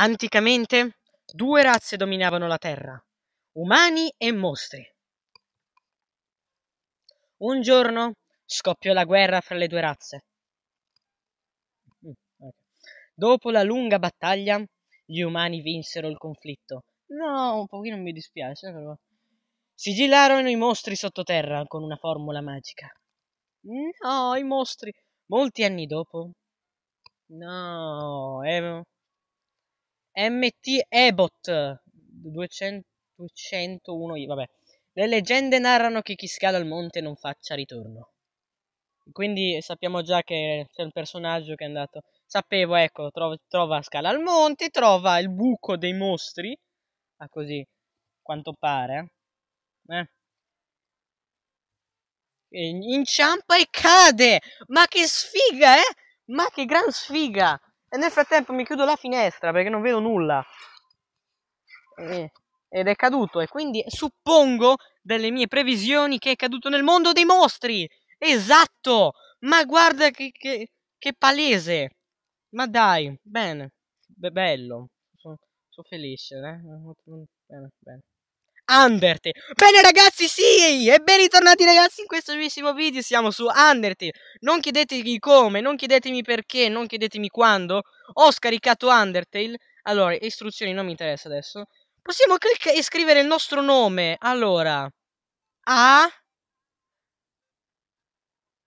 Anticamente due razze dominavano la terra, umani e mostri. Un giorno scoppiò la guerra fra le due razze. Dopo la lunga battaglia, gli umani vinsero il conflitto. No, un pochino mi dispiace, però. Sigillarono i mostri sottoterra con una formula magica. No, i mostri. Molti anni dopo. No, eh, MT Ebot 201 vabbè le leggende narrano che chi scala il monte non faccia ritorno quindi sappiamo già che c'è un personaggio che è andato sapevo ecco trova, trova scala al monte trova il buco dei mostri Ah, così quanto pare eh inciampa e cade. Ma che sfiga, eh? Ma che gran sfiga! E nel frattempo mi chiudo la finestra perché non vedo nulla. ed è caduto. E quindi suppongo dalle mie previsioni che è caduto nel mondo dei mostri. Esatto! Ma guarda che, che, che palese. Ma dai, bene. Be bello. Sono, sono felice. Eh? Bene, bene. Undertale Bene ragazzi sì e ben ritornati ragazzi in questo nuovissimo video siamo su Undertale Non chiedetemi come, non chiedetemi perché, non chiedetemi quando Ho scaricato Undertale Allora istruzioni non mi interessa adesso Possiamo cliccare e scrivere il nostro nome Allora A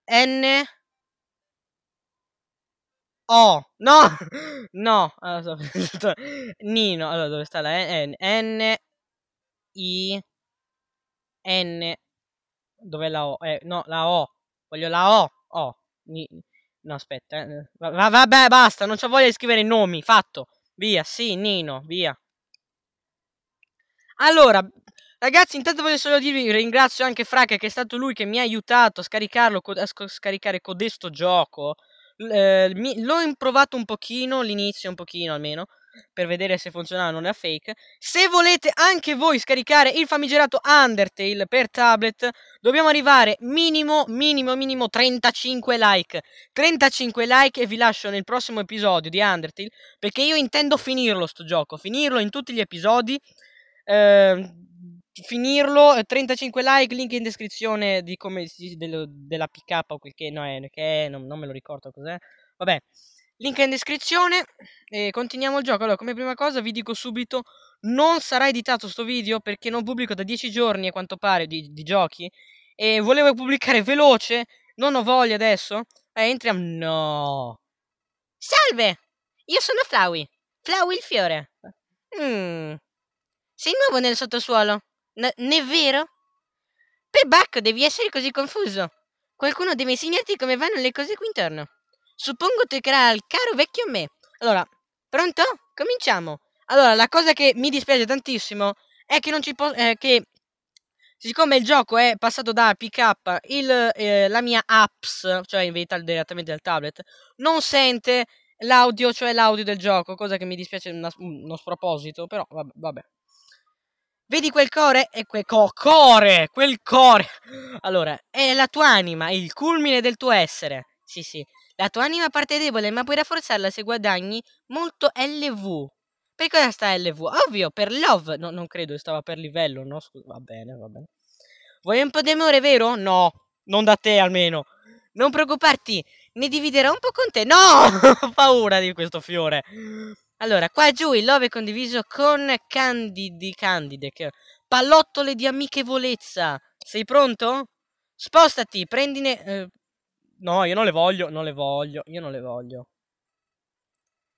N Oh, no, no, allora, Nino, allora dove sta la N, N, i N dove la O? Eh, no, la O. Voglio la O. O. Ni... No, aspetta. Eh. Va vabbè, basta, non c'ho voglia di scrivere i nomi, fatto. Via, sì, Nino, via. Allora, ragazzi, intanto voglio solo dirvi, ringrazio anche Frac che è stato lui che mi ha aiutato a scaricarlo, a scaricare codesto gioco. Eh, l'ho improvato un pochino, l'inizio un pochino almeno per vedere se funzionava o non è fake. Se volete anche voi scaricare il famigerato Undertale per tablet, dobbiamo arrivare minimo, minimo, minimo 35 like. 35 like e vi lascio nel prossimo episodio di Undertale, perché io intendo finirlo sto gioco, finirlo in tutti gli episodi. Ehm, eh, finirlo, 35 like, link in descrizione di come, dello, della pick up o quel che, no, è, eh, che è, non, non me lo ricordo cos'è. Vabbè, Link in descrizione. E continuiamo il gioco. Allora, come prima cosa vi dico subito, non sarà editato questo video perché non pubblico da 10 giorni a quanto pare di, di giochi. E volevo pubblicare veloce, non ho voglia adesso. Eh, entriamo... No! Salve! Io sono Flowey. Flowey il fiore. Mm. Sei nuovo nel sottosuolo? N ne vero? Perbacco, devi essere così confuso. Qualcuno deve insegnarti come vanno le cose qui intorno. Suppongo toccherà al caro vecchio me. Allora, pronto? Cominciamo. Allora, la cosa che mi dispiace tantissimo è che non ci posso... Eh, che siccome il gioco è passato da PK, il, eh, la mia apps, cioè in verità direttamente dal tablet, non sente l'audio, cioè l'audio del gioco, cosa che mi dispiace una, uno mm, sproposito, però vabbè. vabbè. Vedi quel core? E eh, quel co core! Quel core! Allora, è la tua anima, il culmine del tuo essere. Sì, sì. La tua anima parte debole, ma puoi rafforzarla se guadagni molto LV. Per cosa sta LV? Ovvio, per love. No, non credo, stava per livello, no? Scusa, va bene, va bene. Vuoi un po' d'amore, vero? No, non da te almeno. Non preoccuparti, ne dividerò un po' con te. No, ho paura di questo fiore. Allora, qua giù il love è condiviso con Candidi Candide. Che... Pallottole di amichevolezza. Sei pronto? Spostati, prendine... Eh, No, io non le voglio, non le voglio, io non le voglio.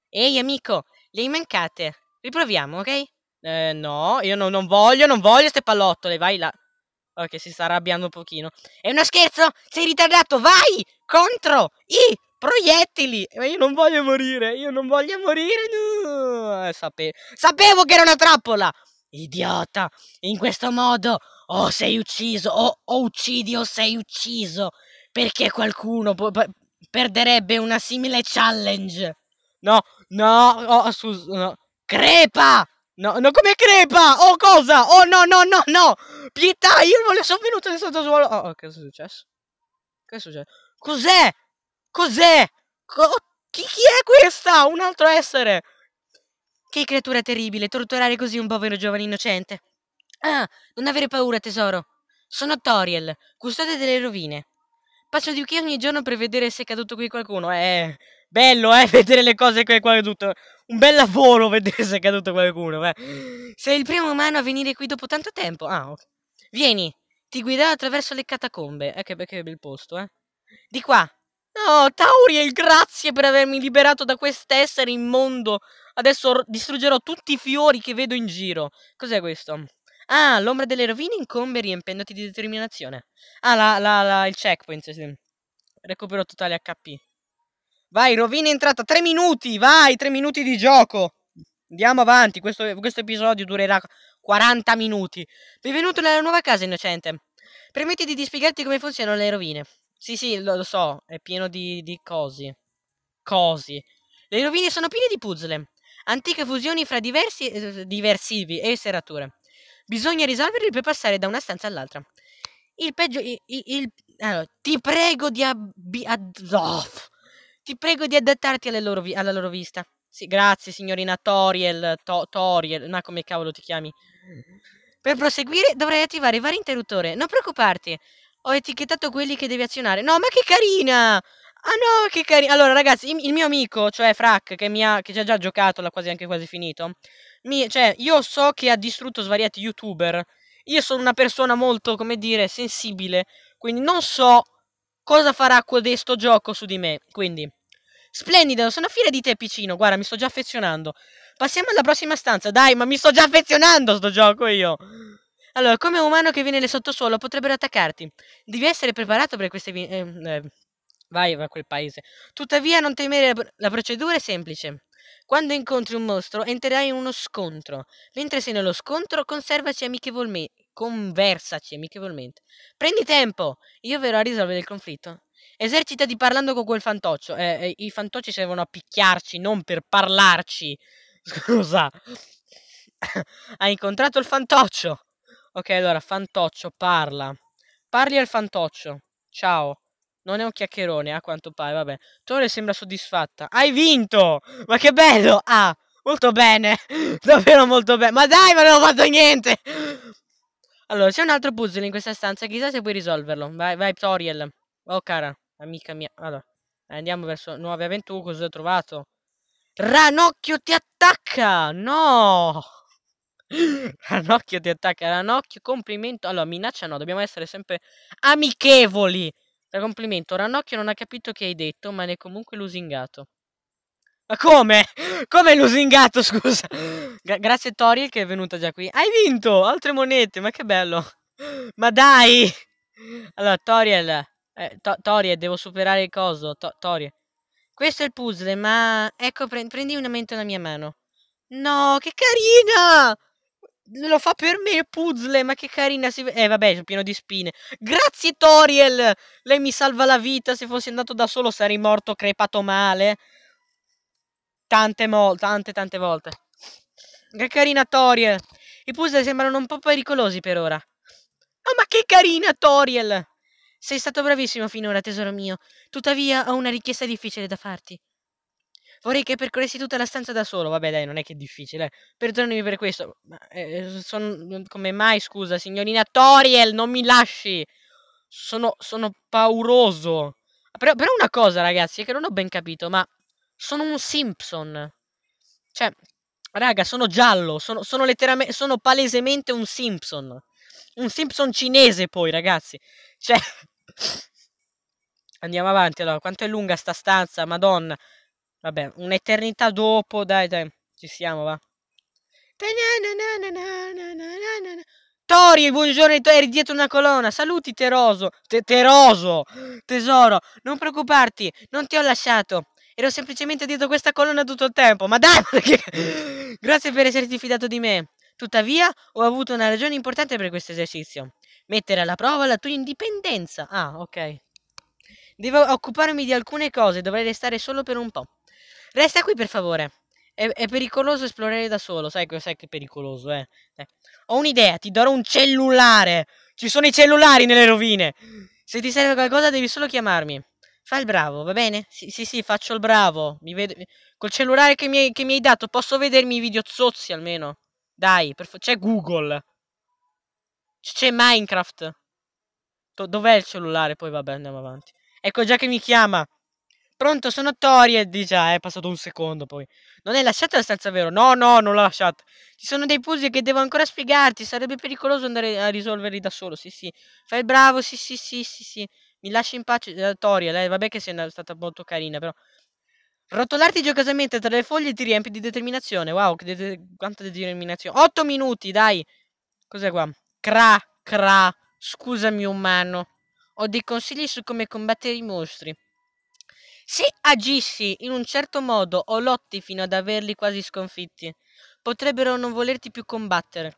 Ehi, amico, le hai mancate. Riproviamo, ok? Eh, no, io no, non voglio, non voglio queste pallottole, vai là. Ok, si sta arrabbiando un pochino. È uno scherzo? Sei ritardato, vai! Contro i proiettili! Ma eh, io non voglio morire, io non voglio morire, no! Eh, sape... Sapevo che era una trappola! Idiota! In questo modo o oh, sei ucciso, o oh, uccidi o sei ucciso! perché qualcuno po- p- perderebbe una simile challenge. No, no, oh, scusa, no. crepa! No, no, come crepa? Oh, cosa? Oh, no, no, no, no! Pietà, io non le sono venuto nel sottosuolo. Oh, oh, che è successo? Che è successo? Cos'è? Cos'è? Co- chi, chi è questa? Un altro essere! Che creatura terribile, torturare così un povero giovane innocente. Ah, non avere paura, tesoro. Sono Toriel, custode delle rovine. Passo di qui ogni giorno per vedere se è caduto qui qualcuno. Eh, bello, eh, vedere le cose che è caduto. Un bel lavoro vedere se è caduto qualcuno. Eh. Sei il primo umano a venire qui dopo tanto tempo. Ah, ok. Vieni, ti guiderò attraverso le catacombe. Eh, che, che bel posto, eh. Di qua. No, oh, Tauriel, grazie per avermi liberato da quest'essere immondo. Adesso distruggerò tutti i fiori che vedo in giro. Cos'è questo? Ah, l'ombra delle rovine incombe riempendoti di determinazione. Ah, la, la, la, il checkpoint. Sì. Recupero totale HP. Vai, rovina entrata. Tre minuti, vai, tre minuti di gioco. Andiamo avanti, questo, questo episodio durerà 40 minuti. Benvenuto nella nuova casa, innocente. Permettiti di spiegarti come funzionano le rovine. Sì, sì, lo, lo so, è pieno di, di cosi. Cosi. Le rovine sono piene di puzzle. Antiche fusioni fra diversi, eh, diversivi e serrature. Bisogna risolverli per passare da una stanza all'altra. Il peggio. Il, il, allora, ti prego di. Abbi, ad, oh, ti prego di adattarti loro vi, alla loro vista. Sì, grazie, signorina Toriel. To, Toriel, ma come cavolo ti chiami? Per proseguire dovrai attivare i vari interruttori. Non preoccuparti. Ho etichettato quelli che devi azionare. No, ma che carina! Ah no, che carina! Allora, ragazzi, il, il mio amico, cioè Frac, che, mi ha, che ci ha già giocato, l'ha quasi anche quasi finito mi, cioè, io so che ha distrutto svariati youtuber. Io sono una persona molto, come dire, sensibile. Quindi non so cosa farà questo gioco su di me. Quindi, splendido, sono fiera di te, piccino. Guarda, mi sto già affezionando. Passiamo alla prossima stanza. Dai, ma mi sto già affezionando sto gioco io. Allora, come umano che viene nel sottosuolo potrebbero attaccarti. Devi essere preparato per queste... Eh, eh, vai a quel paese. Tuttavia, non temere la procedura è semplice. Quando incontri un mostro, entrerai in uno scontro. Mentre sei nello scontro, conservaci amichevolmente. Conversaci amichevolmente. Prendi tempo! Io verrò a risolvere il conflitto. Esercitati parlando con quel fantoccio. Eh, eh I fantocci servono a picchiarci, non per parlarci. Scusa. Hai incontrato il fantoccio. Ok, allora, fantoccio, parla. Parli al fantoccio. Ciao. Non è un chiacchierone, a quanto pare, vabbè. Tore sembra soddisfatta. Hai vinto! Ma che bello! Ah, molto bene! Davvero molto bene. Ma dai, ma non ho fatto niente! Allora, c'è un altro puzzle in questa stanza. Chissà se puoi risolverlo. Vai, vai, Toriel. Oh, cara, amica mia. Allora, andiamo verso nuove avventure. Cosa ho trovato? Ranocchio ti attacca! No! Ranocchio ti attacca, Ranocchio, complimento. Allora, minaccia no, dobbiamo essere sempre amichevoli. Da complimento, Ranocchio non ha capito che hai detto, ma ne è comunque lusingato. Ma come? Come lusingato, scusa? Gra grazie Toriel che è venuta già qui. Hai vinto! Altre monete, ma che bello! Ma dai! Allora, Toriel... Eh, to Toriel, devo superare il coso. To Toriel. Questo è il puzzle, ma... Ecco, pre prendi una menta nella mia mano. No, che carina! lo fa per me puzzle, ma che carina si Eh vabbè, sono pieno di spine. Grazie Toriel! Lei mi salva la vita, se fossi andato da solo sarei morto crepato male. Tante, tante, tante volte. Che carina Toriel! I puzzle sembrano un po' pericolosi per ora. Oh, ma che carina Toriel! Sei stato bravissimo finora, tesoro mio. Tuttavia ho una richiesta difficile da farti. Vorrei che percorressi tutta la stanza da solo. Vabbè, dai, non è che è difficile. Eh. Perdonami per questo. Ma, eh, son... Come mai, scusa, signorina Toriel, non mi lasci. Sono, sono pauroso. Però, però una cosa, ragazzi, è che non ho ben capito, ma sono un Simpson. Cioè, raga, sono giallo. Sono, sono letteralmente. Sono palesemente un Simpson. Un Simpson cinese, poi, ragazzi. Cioè. Andiamo avanti, allora, quanto è lunga sta stanza, madonna. Vabbè, un'eternità dopo, dai, dai, ci siamo, va. Tori, buongiorno, eri dietro una colonna. Saluti, Teroso. Te teroso, tesoro, non preoccuparti, non ti ho lasciato. Ero semplicemente dietro questa colonna tutto il tempo. Ma dai, perché... Grazie per esserti fidato di me. Tuttavia, ho avuto una ragione importante per questo esercizio. Mettere alla prova la tua indipendenza. Ah, ok. Devo occuparmi di alcune cose, dovrei restare solo per un po'. Resta qui per favore. È, è pericoloso esplorare da solo, sai, sai che è pericoloso, eh. eh. Ho un'idea, ti darò un cellulare. Ci sono i cellulari nelle rovine. Se ti serve qualcosa devi solo chiamarmi. Fai il bravo, va bene? Sì, sì, sì faccio il bravo. Mi vedo... Col cellulare che mi, che mi, hai dato posso vedermi i video zozzi almeno. Dai, per... c'è Google. C'è Minecraft. Dov'è il cellulare? Poi vabbè, andiamo avanti. Ecco già che mi chiama. Pronto, sono Tori. E già, ah, è passato un secondo poi. Non hai lasciato la stanza, vero? No, no, non l'ho lasciata. Ci sono dei puzzle che devo ancora spiegarti. Sarebbe pericoloso andare a risolverli da solo. Sì, sì. Fai il bravo, sì, sì, sì, sì, sì. Mi lasci in pace, eh, Tori. Lei, vabbè che sei stata molto carina, però. Rotolarti giocosamente tra le foglie ti riempi di determinazione. Wow, che de quanta determinazione. 8 minuti, dai. Cos'è qua? Cra, cra. Scusami, umano. Ho dei consigli su come combattere i mostri. Se agissi in un certo modo o lotti fino ad averli quasi sconfitti, potrebbero non volerti più combattere.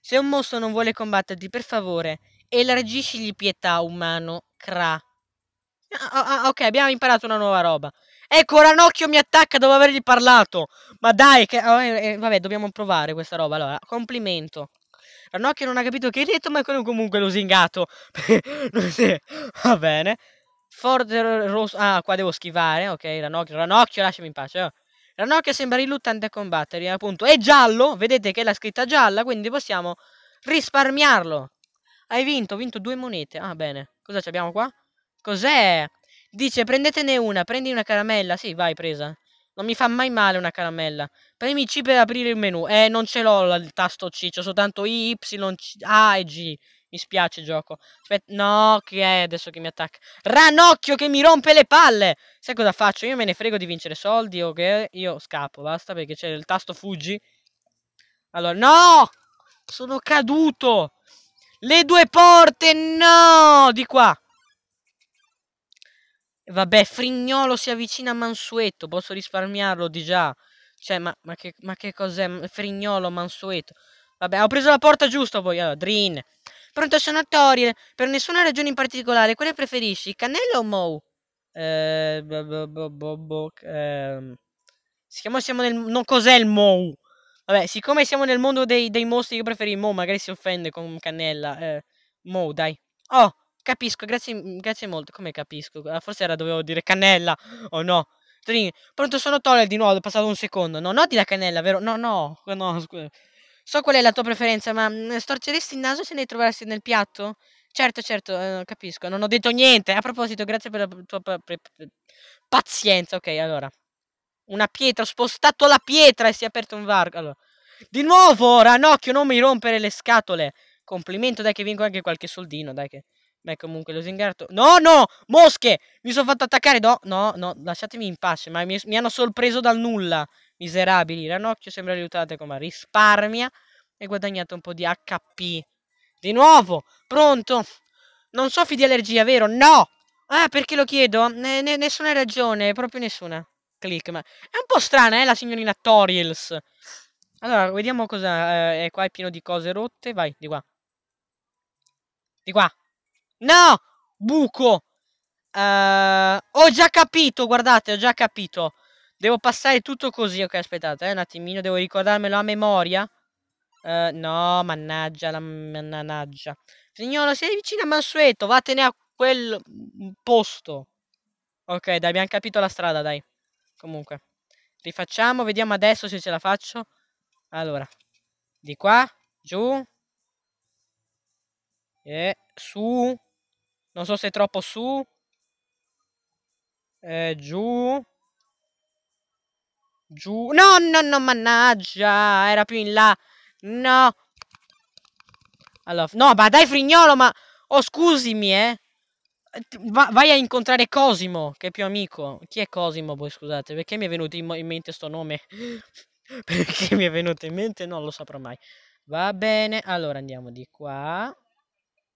Se un mostro non vuole combatterti, per favore, elargiscigli pietà, umano, cra. Ah, ah, ah, ok, abbiamo imparato una nuova roba. Ecco, Ranocchio mi attacca dopo avergli parlato. Ma dai, che... Oh, eh, eh vabbè, dobbiamo provare questa roba. Allora, complimento. Ranocchio non ha capito che hai detto, ma è comunque lusingato. Va bene. Ford Rosso. Ah, qua devo schivare. Ok, Ranocchio. Ranocchio, lasciami in pace. Oh. Ranocchio sembra riluttante a combattere. Appunto, è giallo. Vedete che è la scritta gialla. Quindi possiamo risparmiarlo. Hai vinto, ho vinto due monete. Ah, bene. Cosa abbiamo qua? Cos'è? Dice, prendetene una, prendi una caramella. Sì, vai, presa. Non mi fa mai male una caramella. Premi C per aprire il menu. Eh, non ce l'ho il tasto C, c'ho soltanto I, Y, A e G. Mi spiace gioco. Aspetta, no, che è adesso che mi attacca? Ranocchio che mi rompe le palle! Sai cosa faccio? Io me ne frego di vincere soldi ok? Io scappo, basta, perché c'è il tasto fuggi. Allora, no! Sono caduto! Le due porte, no! Di qua! Vabbè, Frignolo si avvicina a Mansueto, posso risparmiarlo di già. Cioè, ma, ma che, ma che cos'è? Frignolo, Mansueto. Vabbè, ho preso la porta giusta poi. Allora, Drin. Pronto, sono Toriel. Per nessuna ragione in particolare, quale preferisci? Cannella o Mou? Eh, bo, bo, bo, bo siamo, nel... Non cos'è il Mou? Vabbè, siccome siamo nel mondo dei, dei mostri, io preferisco Mou, magari si offende con Cannella. Eh, Mou, dai. Oh, capisco, grazie, grazie molto. Come capisco? Ah, forse era dovevo dire Cannella, o oh, no? Trin, pronto, sono Toriel di nuovo, è passato un secondo. No, no, di la Cannella, vero? No, no, no, scusa. So qual è la tua preferenza, ma mm, storceresti il naso se ne trovassi nel piatto? Certo, certo, eh, capisco, non ho detto niente. A proposito, grazie per la tua pazienza. Ok, allora. Una pietra, ho spostato la pietra e si è aperto un varco. Allora. Di nuovo, Ranocchio, non mi rompere le scatole. Complimento, dai che vinco anche qualche soldino, dai che... Beh, comunque lusingarto... No, no! Mosche! Mi sono fatto attaccare, no, no, no, lasciatemi in pace, ma mi, mi hanno sorpreso dal nulla miserabili ranocchio sembra aiutate come risparmia e guadagnate un po' di HP. Di nuovo, pronto? Non soffri di allergia, vero? No! Ah, perché lo chiedo? Ne, ne, nessuna ragione, proprio nessuna. Click, ma... È un po' strana, eh, la signorina Toriels. Allora, vediamo cosa... Eh, qua è pieno di cose rotte. Vai, di qua. Di qua. No! Buco! Uh, ho già capito, guardate, ho già capito. Devo passare tutto così. Ok, aspettate, eh, un attimino. Devo ricordarmelo a memoria. Uh, no, mannaggia, la mannaggia. Signora, sei vicina a Mansueto, vattene a quel posto. Ok, dai, abbiamo capito la strada, dai. Comunque. Rifacciamo, vediamo adesso se ce la faccio. Allora. Di qua, giù. E su. Non so se è troppo su. E eh, giù. Giù. No, no, no, mannaggia. Era più in là. No. Allora, no, ma dai frignolo, ma... Oh, scusimi, eh. Va, vai a incontrare Cosimo, che è più amico. Chi è Cosimo poi, scusate? Perché mi è venuto in, in mente sto nome? Perché mi è venuto in mente? Non lo saprò mai. Va bene, allora andiamo di qua.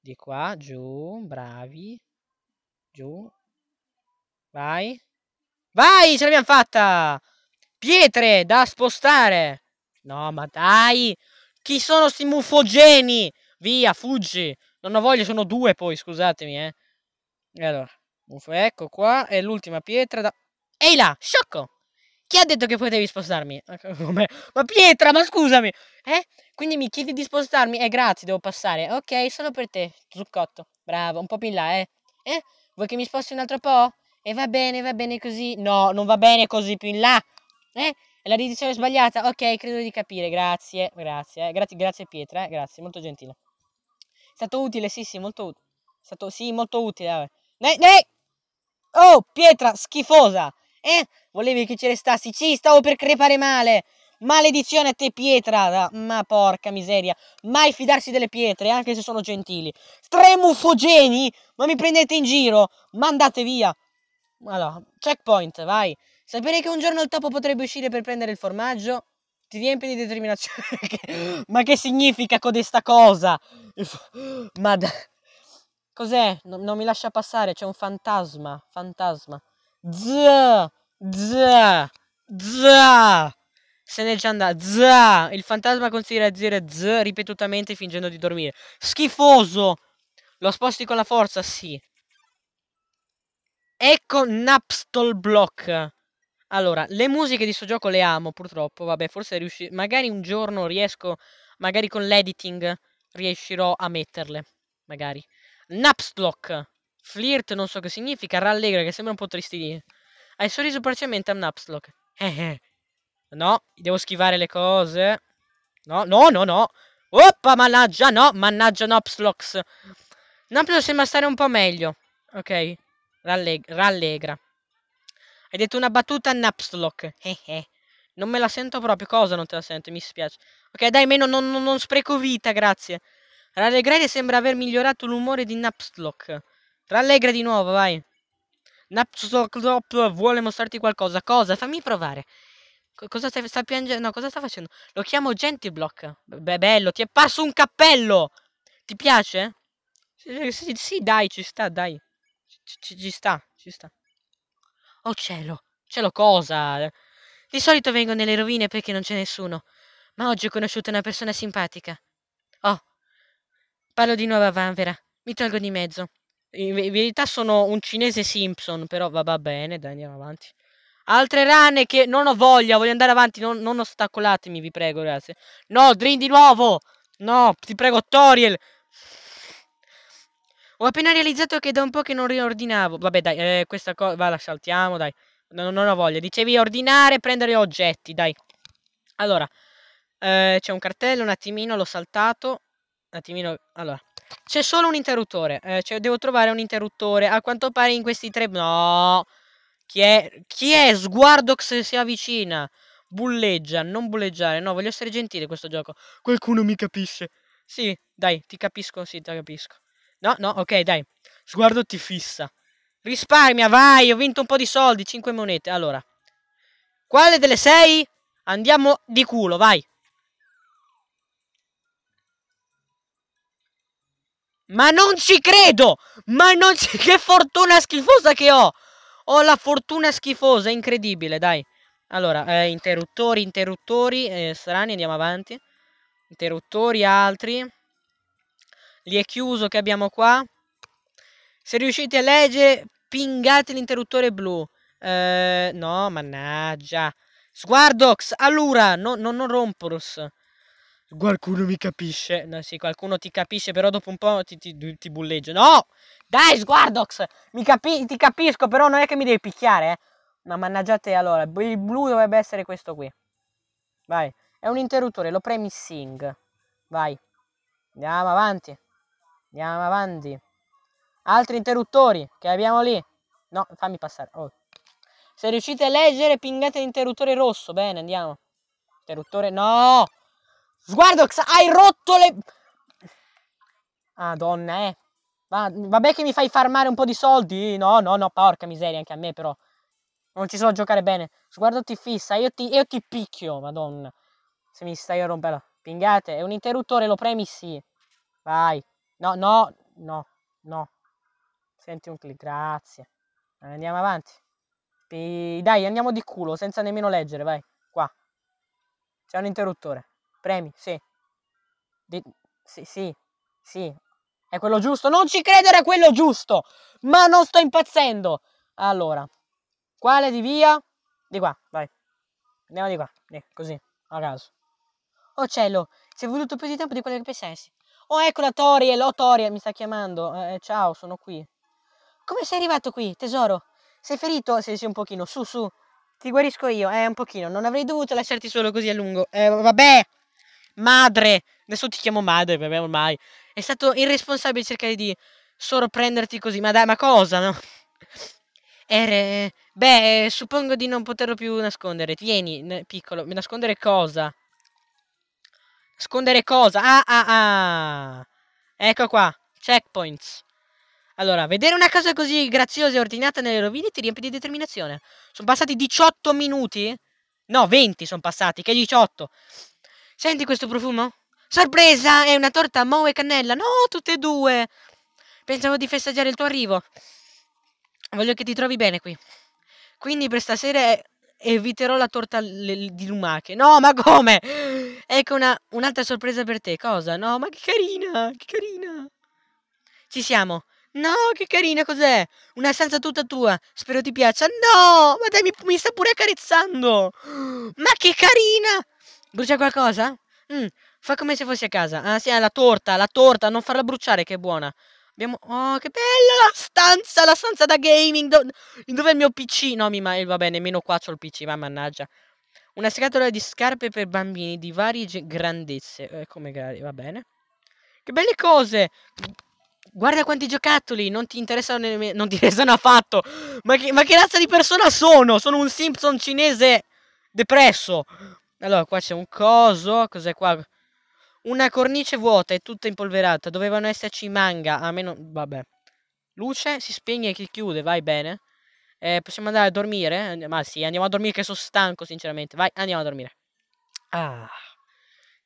Di qua, giù, bravi. Giù. Vai. Vai, ce l'abbiamo fatta! Pietre da spostare. No, ma dai. Chi sono sti mufogeni? Via, fuggi. Non ho voglia, sono due poi, scusatemi, eh. E allora, ecco qua. è l'ultima pietra da... Ehi là, sciocco. Chi ha detto che potevi spostarmi? Come? Ma pietra, ma scusami. Eh? Quindi mi chiedi di spostarmi? Eh, grazie, devo passare. Ok, solo per te, zuccotto. Bravo, un po' più in là, eh. Eh? Vuoi che mi sposti un altro po'? E eh, va bene, va bene così. No, non va bene così più in là. Eh? è La ridizione sbagliata? Ok, credo di capire, grazie, grazie, eh. grazie, grazie Pietra, eh. grazie, molto gentile. È stato utile, sì, sì, molto utile. È stato, sì, molto utile, vabbè. Ne, ne! Oh, Pietra, schifosa! Eh? Volevi che ci restassi? Ci stavo per crepare male! Maledizione a te pietra, ah, ma porca miseria, mai fidarsi delle pietre, anche se sono gentili. Stremufogeni, ma mi prendete in giro, mandate via. Allora, checkpoint, vai. Sapere che un giorno il topo potrebbe uscire per prendere il formaggio ti riempie di determinazione. Ma che significa codesta cosa? Ma da... cos'è? Non, non mi lascia passare, c'è un fantasma, fantasma. Z, z, z. Se è già andato. Z. Il fantasma consiglia di dire z ripetutamente fingendo di dormire. Schifoso. Lo sposti con la forza, sì. Ecco Napstol Block. Allora, le musiche di sto gioco le amo purtroppo, vabbè, forse riuscirò, magari un giorno riesco, magari con l'editing riuscirò a metterle, magari. Napslock, flirt non so che significa, rallegra che sembra un po' tristino. Hai sorriso parzialmente a Napslock. Eh eh. No, devo schivare le cose. No, no, no, no. Oppa, mannaggia, no, mannaggia Napslocks. Napslock sembra stare un po' meglio. Ok, ralleg rallegra. Hai detto una battuta Napslock. Eh eh. Non me la sento proprio. Cosa non te la sento? Mi spiace. Ok, dai, meno non, non, non spreco vita, grazie. Rallegrare sembra aver migliorato l'umore di Napslock. Rallegra di nuovo, vai. Napslock vuole mostrarti qualcosa. Cosa? Fammi provare. cosa stai, sta piangendo? No, cosa sta facendo? Lo chiamo Gentiblock. Beh, bello, ti è passo un cappello. Ti piace? Sì, sì, sì dai, ci sta, dai. Ci, ci, ci sta, ci sta. Oh cielo, cielo cosa? Di solito vengo nelle rovine perché non c'è nessuno, ma oggi ho conosciuto una persona simpatica. Oh, parlo di nuovo a Vanvera, mi tolgo di mezzo. In verità sono un cinese Simpson, però va, va bene, dai, andiamo avanti. Altre rane che non ho voglia, voglio andare avanti, non, non ostacolatemi, vi prego, grazie. No, Drin di nuovo! No, ti prego, Toriel, ho appena realizzato che da un po' che non riordinavo. Vabbè, dai, eh, questa cosa... Va, la saltiamo, dai. Non, non ho voglia. Dicevi ordinare, e prendere oggetti, dai. Allora, eh, c'è un cartello, un attimino, l'ho saltato. Un attimino, allora. C'è solo un interruttore. Eh, cioè, devo trovare un interruttore. A quanto pare in questi tre... No! Chi è? Chi è? Sguardox si avvicina. Bulleggia, non bulleggiare. No, voglio essere gentile questo gioco. Qualcuno mi capisce. Sì, dai, ti capisco, sì, ti capisco. No, no, ok, dai. Sguardo ti fissa. Risparmia, vai, ho vinto un po' di soldi, 5 monete. Allora. Quale delle 6? Andiamo di culo, vai. Ma non ci credo! Ma non ci... Che fortuna schifosa che ho! Ho la fortuna schifosa, incredibile, dai. Allora, eh, interruttori, interruttori, eh, strani, andiamo avanti. Interruttori, altri è chiuso che abbiamo qua. Se riuscite a leggere, pingate l'interruttore blu. Eh, no, mannaggia. Sguardox, allora, no, no, non romporos. Qualcuno mi capisce. No, sì, qualcuno ti capisce, però dopo un po' ti, ti, ti bulleggio. No! Dai, Sguardox! Capi ti capisco, però non è che mi devi picchiare, eh. Ma mannaggia te, allora, il blu dovrebbe essere questo qui. Vai, è un interruttore, lo premi sing. Vai, andiamo avanti. Andiamo avanti. Altri interruttori che abbiamo lì. No, fammi passare. Oh. Se riuscite a leggere, pingate l'interruttore rosso. Bene, andiamo. Interruttore... No! Sguardo, hai rotto le... Madonna, eh. Va, vabbè che mi fai farmare un po' di soldi. No, no, no, porca miseria, anche a me però. Non ci so giocare bene. Sguardo ti fissa, io ti, io ti picchio, madonna. Se mi stai a rompere. Pingate, è un interruttore, lo premi sì. Vai. No, no, no, no. Senti un click, grazie. Andiamo avanti. Dai, andiamo di culo, senza nemmeno leggere, vai. Qua. C'è un interruttore. Premi, sì. De sì, sì, sì. È quello giusto? Non ci credere, è quello giusto! Ma non sto impazzendo! Allora, quale di via? Di qua, vai. Andiamo di qua, eh, così, a caso. Oh cielo, ci è voluto più di tempo di quello che pensassi. Oh, eccola Toriel, oh Toriel, mi sta chiamando. Eh, eh, ciao, sono qui. Come sei arrivato qui, tesoro? Sei ferito? Sì, sì, un pochino. Su, su. Ti guarisco io, eh, un pochino. Non avrei dovuto lasciarti solo così a lungo. Eh, vabbè! Madre! Adesso ti chiamo madre, vabbè, ormai. È stato irresponsabile cercare di sorprenderti così. Ma dai, ma cosa, no? Ere... Beh, eh, suppongo di non poterlo più nascondere. Vieni, piccolo. Mi nascondere cosa? Nascondere cosa? Ah, ah, ah. Ecco qua. Checkpoints. Allora, vedere una cosa così graziosa e ordinata nelle rovine ti riempie di determinazione. Sono passati 18 minuti? No, 20 sono passati, che 18. Senti questo profumo? Sorpresa, è una torta Moe e cannella. No, tutte e due. Pensavo di festeggiare il tuo arrivo. Voglio che ti trovi bene qui. Quindi per stasera eviterò la torta di lumache. No, ma come? Ecco una, un'altra sorpresa per te. Cosa? No, ma che carina, che carina. Ci siamo. No, che carina, cos'è? Una stanza tutta tua. Spero ti piaccia. No, ma dai, mi, mi sta pure accarezzando. Ma che carina. Brucia qualcosa? Mm, fa come se fossi a casa. Ah, sì, la torta, la torta. Non farla bruciare, che è buona. Abbiamo... Oh, che bella la stanza, la stanza da gaming. Do... Dov'è il mio PC? No, mi ma... Eh, va bene, meno qua c'ho il PC, ma mannaggia. Una scatola di scarpe per bambini di varie grandezze. Ecco eh, magari, va bene. Che belle cose! Guarda quanti giocattoli, non ti interessano, nemmeno. non ti interessano affatto. Ma che, ma che razza di persona sono? Sono un Simpson cinese depresso. Allora, qua c'è un coso. Cos'è qua? Una cornice vuota e tutta impolverata. Dovevano esserci manga. A meno. Vabbè. Luce si spegne e chiude, vai bene. Eh, possiamo andare a dormire? Ma sì, andiamo a dormire che sono stanco, sinceramente. Vai, andiamo a dormire. Ah.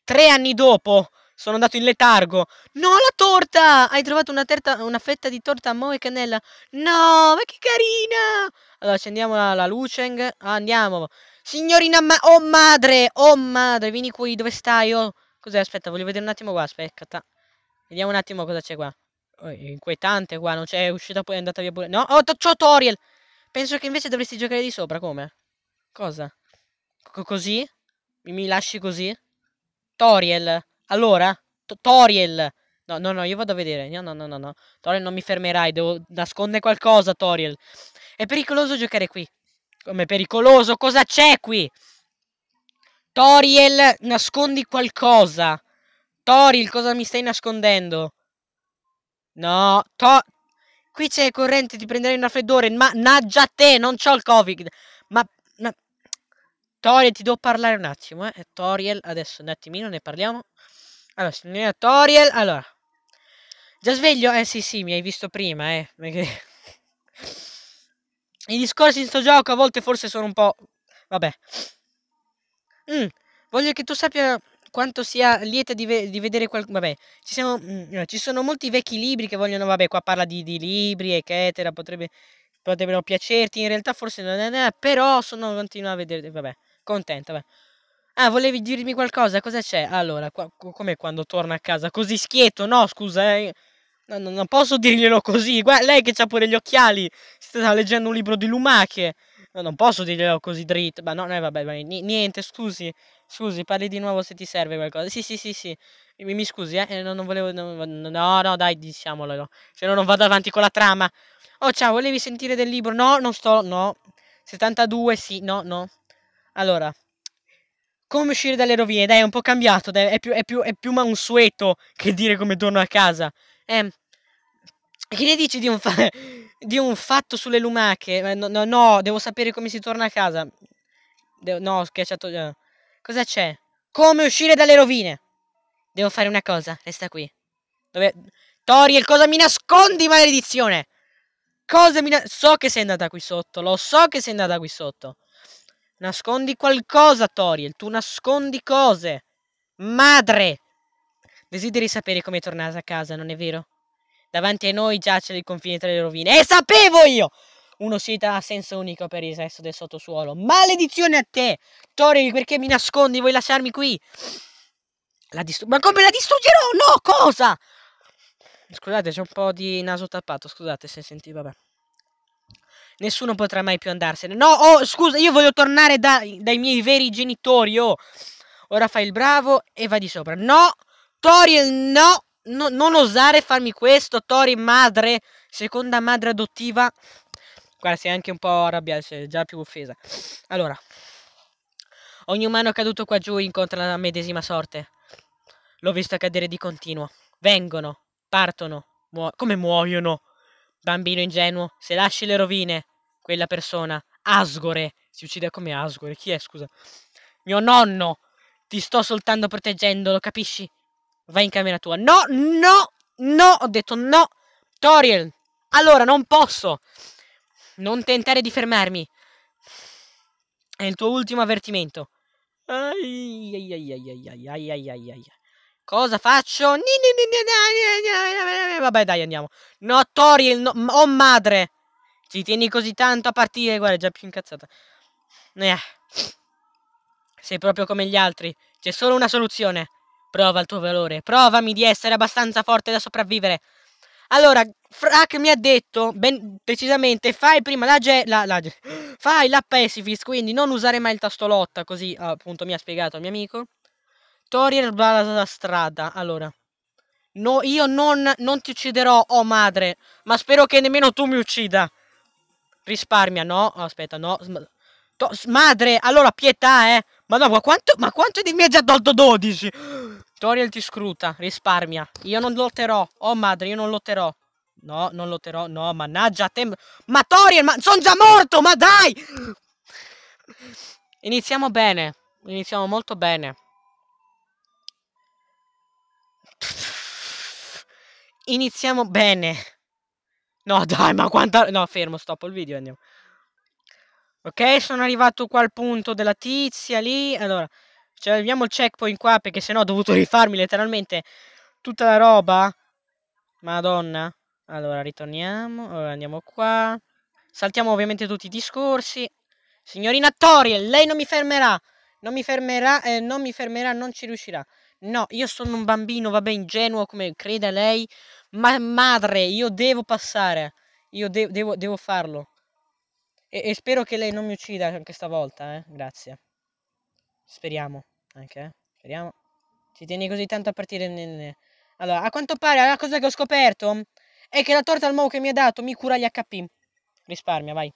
Tre anni dopo sono andato in letargo. No, la torta! Hai trovato una, terta, una fetta di torta a mo' e cannella. No, ma che carina! Allora, accendiamo la, la Luceng. Andiamo. Signorina ma Oh, madre! Oh, madre! Vieni qui, dove stai? Oh. Cos'è? Aspetta, voglio vedere un attimo qua, aspetta. Vediamo un attimo cosa c'è qua. Oh, inquietante qua, non c'è uscita poi è andata via pure. No, oh, c'ho Toriel! Penso che invece dovresti giocare di sopra, come? Cosa? C così? Mi lasci così? Toriel. Allora? T Toriel. No, no, no, io vado a vedere. No, no, no, no, no. Toriel non mi fermerai. Devo nascondere qualcosa, Toriel. È pericoloso giocare qui. Come pericoloso? Cosa c'è qui? Toriel, nascondi qualcosa. Toriel, cosa mi stai nascondendo? No, to qui c'è corrente, ti prenderai un raffreddore, ma naggia te, non c'ho il covid. Ma, ma... Toriel, ti devo parlare un attimo, eh. eh. Toriel, adesso un attimino ne parliamo. Allora, signorina Toriel, allora. Già sveglio? Eh sì sì, mi hai visto prima, eh. Perché... I discorsi in sto gioco a volte forse sono un po'... Vabbè. Mm, voglio che tu sappia quanto sia lieta di, ve di vedere qualcuno. Vabbè, ci, siamo, mh, mm, ci, sono molti vecchi libri che vogliono. Vabbè, qua parla di, di libri, eccetera. Potrebbe, potrebbero piacerti. In realtà, forse non è. Eh, però sono continuo a vedere. Vabbè, contenta. Vabbè. Ah, volevi dirmi qualcosa? Cosa c'è? Allora, qua, come quando torna a casa? Così schietto? No, scusa, eh. No, no, non posso dirglielo così. Guarda, lei che ha pure gli occhiali. sta leggendo un libro di lumache. No, eh, non posso dirglielo così dritto. Ma no, no, eh, vabbè, vai. niente, scusi. Scusi, parli di nuovo se ti serve qualcosa. Sì, sì, sì, sì. Mi, mi scusi, eh. Non, non volevo... No, no, dai, diciamolo. No. Se no non vado avanti con la trama. Oh, ciao, volevi sentire del libro? No, non sto... No. 72, sì, no, no. Allora. Come uscire dalle rovine? Dai, è un po' cambiato. Dai, è più, è più, è più mansueto che dire come torno a casa. Eh... Che ne dici di un... fare di un fatto sulle lumache. Eh, no, no, no, devo sapere come si torna a casa. De no, ho schiacciato. No. Eh. Cosa c'è? Come uscire dalle rovine? Devo fare una cosa, resta qui. Dove... Toriel, cosa mi nascondi, maledizione? Cosa mi nascondi? So che sei andata qui sotto, lo so che sei andata qui sotto. Nascondi qualcosa, Toriel, tu nascondi cose. Madre! Desideri sapere come è tornata a casa, non è vero? Davanti a noi giace il confine tra le rovine. E sapevo io! Un'uscita a senso unico per il resto del sottosuolo. Maledizione a te! Tori, perché mi nascondi? Vuoi lasciarmi qui? La Ma come la distruggerò? No, cosa? Scusate, c'è un po' di naso tappato. Scusate se senti, vabbè. Nessuno potrà mai più andarsene. No, oh, scusa, io voglio tornare da, dai miei veri genitori, oh. Ora fai il bravo e va di sopra. No, Toriel, no no, non osare farmi questo, Tori, madre, seconda madre adottiva. Guarda, sei anche un po' arrabbiata, sei già più offesa. Allora, ogni umano caduto qua giù incontra la medesima sorte. L'ho visto cadere di continuo. Vengono, partono, muo come muoiono. Bambino ingenuo, se lasci le rovine, quella persona, Asgore, si uccide come Asgore. Chi è, scusa? Mio nonno, ti sto soltanto proteggendo, lo capisci? vai in camera tua. No, no, no, ho detto no. Toriel, allora non posso. Non tentare di fermarmi. È il tuo ultimo avvertimento. Ai, ai, ai, ai, ai, ai, ai, ai. Cosa faccio? Vabbè, dai, andiamo. No, Toriel, no. oh madre. Ci tieni così tanto a partire, guarda, è già più incazzata. Eh. Sei proprio come gli altri. C'è solo una soluzione. Prova il tuo valore. Provami di essere abbastanza forte da sopravvivere. Allora, Frack mi ha detto, ben precisamente, fai prima la, ge- la, la ge- fai la pacifist, quindi non usare mai il tasto lotta, così appunto mi ha spiegato il mio amico. Toriel la strada, allora. No, io non, non ti ucciderò, oh madre, ma spero che nemmeno tu mi uccida. Risparmia, no, aspetta, no, To madre, allora pietà, eh. Madonna, ma quanto, ma quanto di mi ha già tolto 12? Toriel ti scruta, risparmia. Io non lotterò. Oh madre, io non lotterò. No, non lotterò. No, mannaggia a Ma Toriel, ma sono già morto, ma dai! Iniziamo bene. Iniziamo molto bene. Iniziamo bene. No, dai, ma quanta... No, fermo, stop il video, andiamo. Ok, sono arrivato qua al punto della tizia lì. Allora, cioè, abbiamo il checkpoint qua perché sennò ho dovuto rifarmi letteralmente tutta la roba. Madonna. Allora, ritorniamo. Allora, andiamo qua. Saltiamo ovviamente tutti i discorsi. Signorina Toriel, lei non mi fermerà. Non mi fermerà, eh, non mi fermerà, non ci riuscirà. No, io sono un bambino, vabbè, ingenuo come creda lei. Ma madre, io devo passare. Io de devo, devo farlo. E, e, spero che lei non mi uccida anche stavolta, eh. Grazie. Speriamo, anche, eh. Speriamo. Ci tieni così tanto a partire... nene. Allora, a quanto pare la cosa che ho scoperto è che la torta al mo che mi ha dato mi cura gli HP. Risparmia, vai.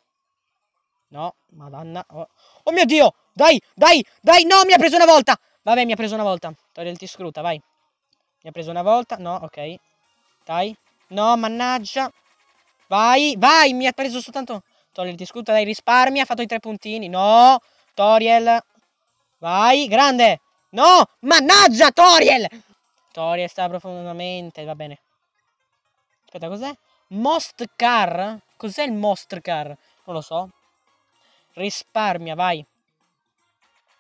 No, madonna. Oh. oh, mio Dio! Dai, dai, dai! No, mi ha preso una volta! Vabbè, mi ha preso una volta. Togli il scruta, vai. Mi ha preso una volta. No, ok. Dai. No, mannaggia. Vai, vai, mi ha preso soltanto... Toriel ti scuta dai risparmia. ha fatto i tre puntini. No, Toriel. Vai, grande. No, mannaggia Toriel. Toriel sta profondamente, va bene. Aspetta, cos'è? Most car? Cos'è il most car? Non lo so. Risparmia, vai.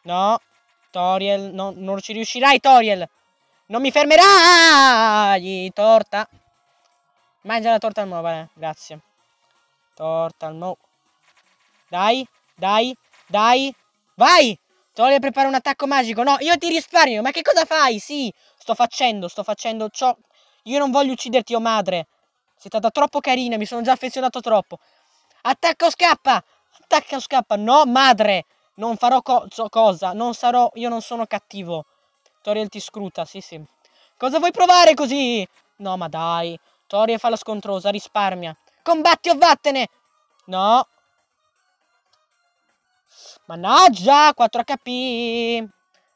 No, Toriel, no, non ci riuscirai Toriel. Non mi fermerai, torta. Mangia la torta al mo, vale, grazie. Torta al mo. Dai, dai, dai. Vai! Te voglio preparare un attacco magico. No, io ti risparmio. Ma che cosa fai? Sì, sto facendo, sto facendo ciò. Io non voglio ucciderti, oh madre. Sei stata troppo carina, mi sono già affezionato troppo. Attacca o scappa! Attacca o scappa! No, madre! Non farò co cosa, non sarò... Io non sono cattivo. Toriel ti scruta, sì sì. Cosa vuoi provare così? No, ma dai. Toriel fa la scontrosa, risparmia. Combatti o vattene! No, Mannaggia, 4 HP.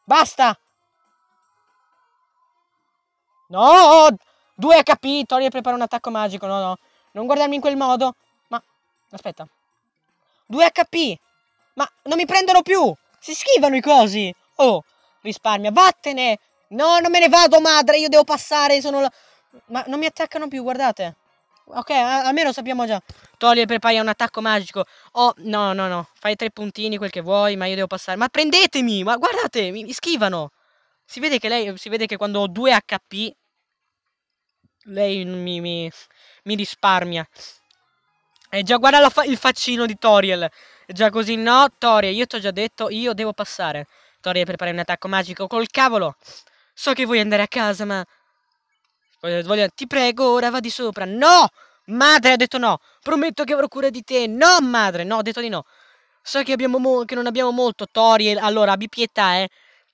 Basta. No, 2 HP, Tori prepara un attacco magico. No, no, non guardarmi in quel modo. Ma, aspetta. 2 HP. Ma non mi prendono più. Si schivano i cosi. Oh, risparmia. Vattene. No, non me ne vado, madre. Io devo passare. Sono la... Ma non mi attaccano più, guardate. Ok, almeno sappiamo già. Toglie prepara un attacco magico. Oh, no, no, no. Fai tre puntini, quel che vuoi, ma io devo passare. Ma prendetemi! Ma guardate, mi, mi schivano. Si vede che lei, si vede che quando ho due HP, lei mi, mi, mi risparmia. E già guarda fa il faccino di Toriel. È già così, no, Toriel, io ti ho già detto, io devo passare. Toriel prepara un attacco magico col cavolo. So che vuoi andare a casa, ma Voglio, ti prego, ora va di sopra. No! Madre ha detto no. Prometto che avrò cura di te. No, madre. No, ha detto di no. So che, che non abbiamo molto, Tori. Allora, abbi pietà, eh.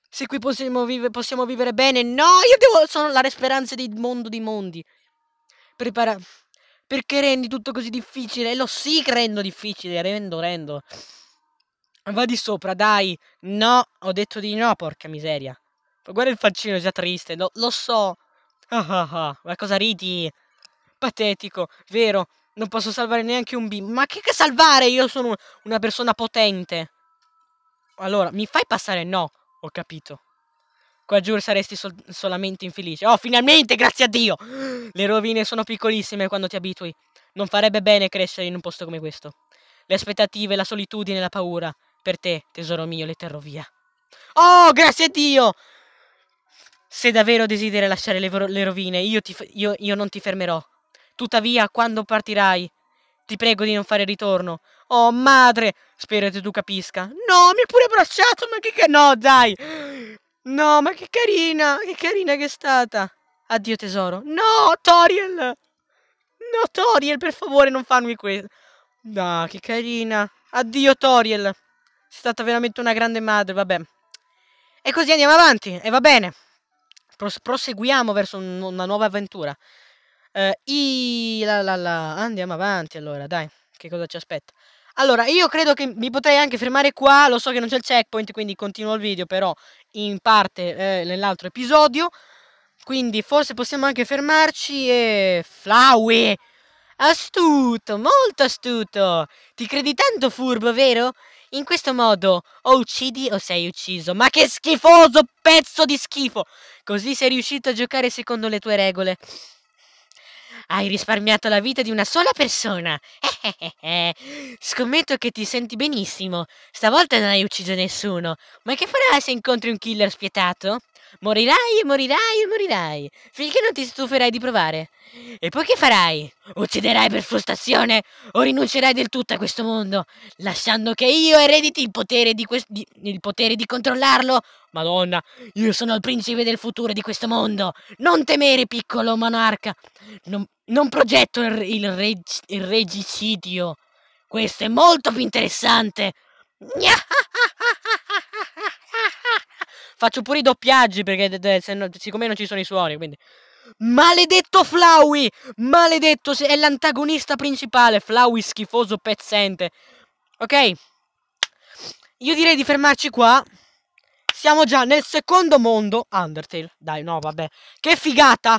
Se qui possiamo, vive possiamo vivere bene. No, io devo... Sono la speranza del mondo di mondi. Prepara... Perché rendi tutto così difficile? Lo sì che rendo difficile. Rendo, rendo. Va di sopra, dai. No, ho detto di no, porca miseria. Guarda il faccino, è già triste. No, lo so. Ah ah ah, ma cosa ridi? Patetico, vero? Non posso salvare neanche un bimbo. Ma che, che salvare? Io sono una persona potente. Allora, mi fai passare? No, ho capito. Qua giù saresti sol solamente infelice. Oh, finalmente, grazie a Dio! Le rovine sono piccolissime quando ti abitui. Non farebbe bene crescere in un posto come questo. Le aspettative, la solitudine, la paura. Per te, tesoro mio, le terro via. Oh, grazie a Dio! Se davvero desideri lasciare le, le rovine, io, ti, io, io non ti fermerò. Tuttavia, quando partirai, ti prego di non fare ritorno. Oh, madre! Spero che tu capisca. No, mi ha pure abbracciato, ma che... No, dai! No, ma che carina! Che carina che è stata! Addio, tesoro. No, Toriel! No, Toriel, per favore, non farmi questo. No, che carina. Addio, Toriel. Sei stata veramente una grande madre, vabbè. E così andiamo avanti, e va bene pros- proseguiamo verso un- una nuova avventura. Uh, i- la, la, la. Andiamo avanti allora, dai, che cosa ci aspetta? Allora, io credo che mi potrei anche fermare qua, lo so che non c'è il checkpoint, quindi continuo il video però in parte eh, nell'altro episodio. Quindi forse possiamo anche fermarci e... Flowey! Astuto, molto astuto! Ti credi tanto furbo, vero? In questo modo o uccidi o sei ucciso. Ma che schifoso pezzo di schifo! Così sei riuscito a giocare secondo le tue regole. Hai risparmiato la vita di una sola persona. Scommetto che ti senti benissimo. Stavolta non hai ucciso nessuno. Ma che farai se incontri un killer spietato? Morirai e morirai e morirai, finché non ti stuferai di provare. E poi che farai? Ucciderai per frustrazione o rinuncerai del tutto a questo mondo, lasciando che io erediti il potere di, il potere di controllarlo Madonna, io sono il principe del futuro di questo mondo. Non temere, piccolo monarca. Non, non progetto il, il, reg, il, regicidio. Questo è molto più interessante. Faccio pure i doppiaggi perché se no, siccome non ci sono i suoni, quindi... Maledetto Flowey! Maledetto, è l'antagonista principale. Flowey schifoso pezzente. Ok? Io direi di fermarci qua. Siamo già nel secondo mondo Undertale. Dai, no, vabbè. Che figata!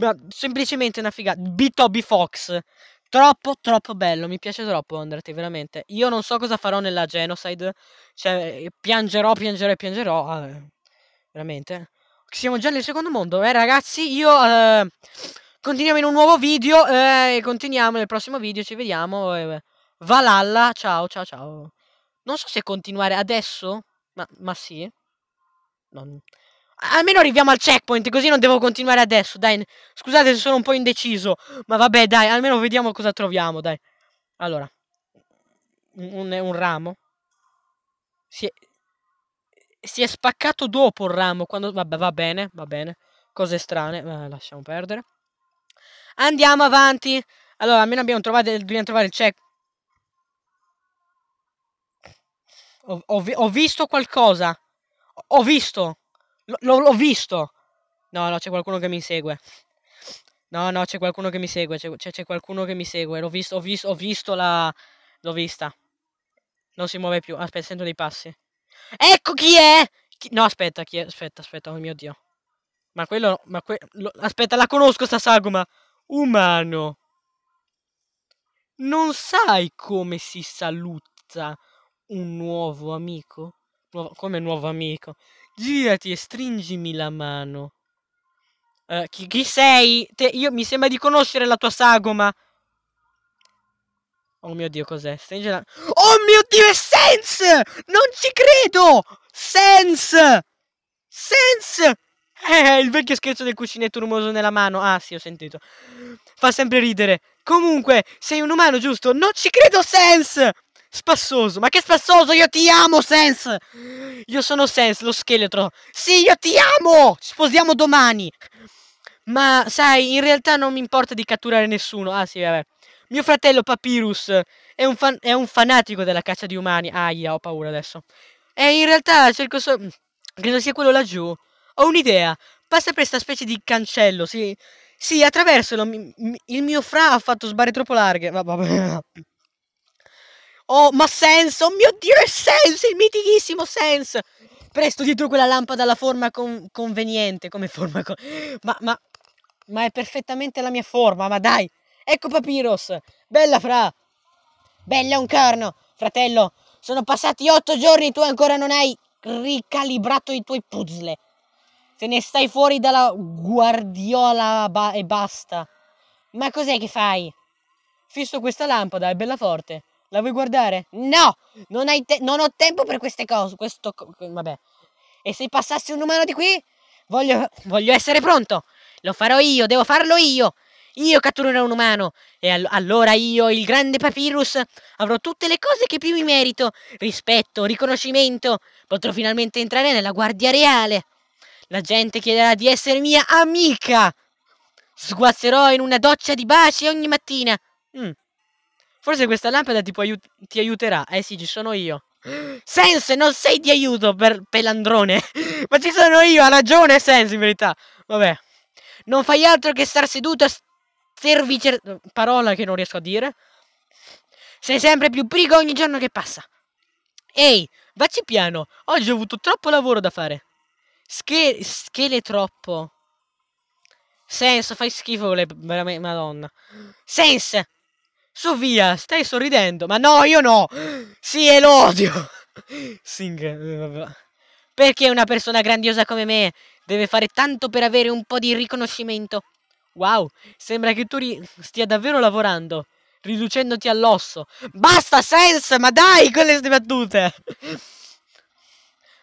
Ma semplicemente una figata. B-Toby Fox. Troppo, troppo bello. Mi piace troppo Undertale, veramente. Io non so cosa farò nella Genocide. Cioè, piangerò, piangerò, piangerò. Ah, veramente. Siamo già nel secondo mondo. Eh, ragazzi, io... Eh, continuiamo in un nuovo video. Eh, continuiamo nel prossimo video. Ci vediamo. Eh, Valhalla. Ciao, ciao, ciao. Non so se continuare adesso ma, ma sì? Non... Almeno arriviamo al checkpoint, così non devo continuare adesso, dai. Scusate se sono un po' indeciso, ma vabbè, dai, almeno vediamo cosa troviamo, dai. Allora, un, un ramo. Si è, si è spaccato dopo il ramo, quando... Vabbè, va bene, va bene. Cose strane, ma lasciamo perdere. Andiamo avanti. Allora, almeno abbiamo trovato, dobbiamo trovare il checkpoint. Ho, ho, ho visto qualcosa. Ho visto. L'ho visto. No, no, c'è qualcuno che mi segue. No, no, c'è qualcuno che mi segue. C'è qualcuno che mi segue. L'ho visto, ho visto, ho visto la... L'ho vista. Non si muove più. Aspetta, sento dei passi. Ecco chi è! Chi... No, aspetta, chi è? Aspetta, aspetta, oh mio Dio. Ma quello... Ma que... Lo... Aspetta, la conosco sta sagoma. Umano. Non sai come si saluta un nuovo amico? Nuovo, come nuovo amico? Girati e stringimi la mano. Uh, chi, chi, sei? Te, io, mi sembra di conoscere la tua sagoma. Oh mio dio, cos'è? Stringe la... Oh mio dio, è Sense! Non ci credo! Sense! Sense! Eh, eh il vecchio scherzo del cuscinetto rumoroso nella mano. Ah, sì, ho sentito. Fa sempre ridere. Comunque, sei un umano, giusto? Non ci credo, Sense! Spassoso, ma che spassoso, io ti amo, Sans! Io sono Sans, lo scheletro. Sì, io ti amo! Ci sposiamo domani! Ma, sai, in realtà non mi importa di catturare nessuno. Ah, sì, vabbè. Mio fratello Papyrus è un, fan è un fanatico della caccia di umani. Aia, ho paura adesso. E in realtà cerco so... Credo sia quello laggiù. Ho un'idea. Passa per questa specie di cancello, sì. Sì, attraversalo. Mi, il mio fra ha fatto sbarre troppo larghe. Vabbè. Oh, ma Sense, oh mio Dio, è Sense, il mitichissimo Sense. Presto dietro quella lampada alla forma con conveniente, come forma con ma, ma, ma è perfettamente la mia forma, ma dai. Ecco Papyrus! bella fra. Bella un carno, fratello. Sono passati otto giorni e tu ancora non hai ricalibrato i tuoi puzzle. Te ne stai fuori dalla guardiola ba e basta. Ma cos'è che fai? Fisso questa lampada, è bella forte. La vuoi guardare? No! Non, non ho tempo per queste cose. Questo. Vabbè. E se passasse un umano di qui? Voglio, voglio essere pronto. Lo farò io, devo farlo io. Io catturerò un umano. E all allora io, il grande papyrus, avrò tutte le cose che più mi merito. Rispetto, riconoscimento. Potrò finalmente entrare nella guardia reale. La gente chiederà di essere mia amica. Sguazzerò in una doccia di baci ogni mattina. Mm. Forse questa lampada ti, aiut ti aiuterà. Eh sì, ci sono io. Sense, non sei di aiuto per pelandrone. Ma ci sono io, ha ragione Sense in verità. Vabbè. Non fai altro che star seduto a servicer... Parola che non riesco a dire. Sei sempre più prigo ogni giorno che passa. Ehi, vacci piano. Oggi ho avuto troppo lavoro da fare. Sche schele troppo. Sense, fai schifo, le... madonna. Sense! Sofia, stai sorridendo? Ma no, io no! Sì, è l'odio! Sing, eh, Perché una persona grandiosa come me deve fare tanto per avere un po' di riconoscimento? Wow, sembra che tu stia davvero lavorando, riducendoti all'osso. Basta, Sense, ma dai, quelle sbattute!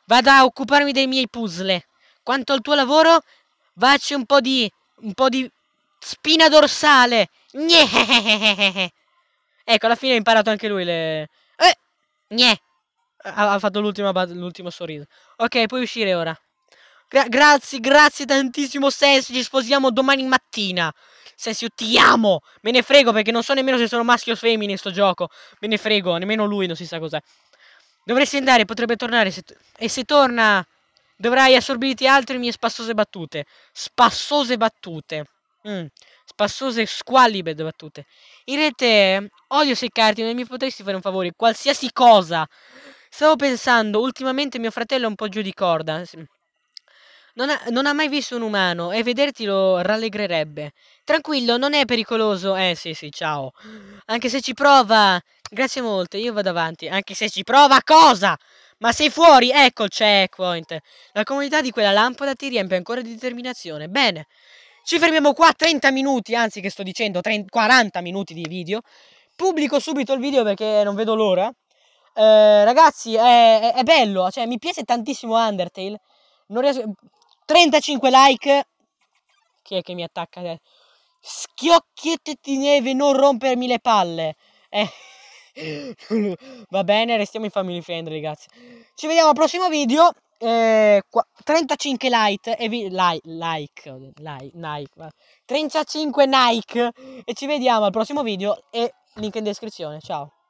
Vada a occuparmi dei miei puzzle. Quanto al tuo lavoro, vacci un po' di... un po' di... spina dorsale! Nyehehehehe! Ecco, alla fine ha imparato anche lui le... Eh! Gnè! Ha, ha fatto l'ultimo sorriso. Ok, puoi uscire ora. Gra grazie, grazie tantissimo Sensi, ci sposiamo domani mattina. Sensi, io ti amo! Me ne frego perché non so nemmeno se sono maschio o femmine in sto gioco. Me ne frego, nemmeno lui non si sa cos'è. Dovresti andare, potrebbe tornare. Se e se torna, dovrai assorbirti altre mie spassose battute. Spassose battute. Mm, spassose squallide battute. In rete, odio seccarti, non mi potresti fare un favore, qualsiasi cosa. Stavo pensando, ultimamente mio fratello è un po' giù di corda. Non ha, non ha mai visto un umano e vederti lo rallegrerebbe. Tranquillo, non è pericoloso. Eh sì, sì, ciao. Anche se ci prova. Grazie molte, io vado avanti. Anche se ci prova cosa? Ma sei fuori? Ecco il checkpoint. La comunità di quella lampada ti riempie ancora di determinazione. Bene. Ci fermiamo qua 30 minuti, anzi che sto dicendo 30, 40 minuti di video. Pubblico subito il video perché non vedo l'ora. Eh, ragazzi, è, è, bello, cioè mi piace tantissimo Undertale. Non riesco... 35 like. Chi è che mi attacca Schiocchiette di neve, non rompermi le palle. Eh. Va bene, restiamo in family friend, ragazzi. Ci vediamo al prossimo video eh, 35 like e vi like, like, like, like 35 Nike e ci vediamo al prossimo video e link in descrizione ciao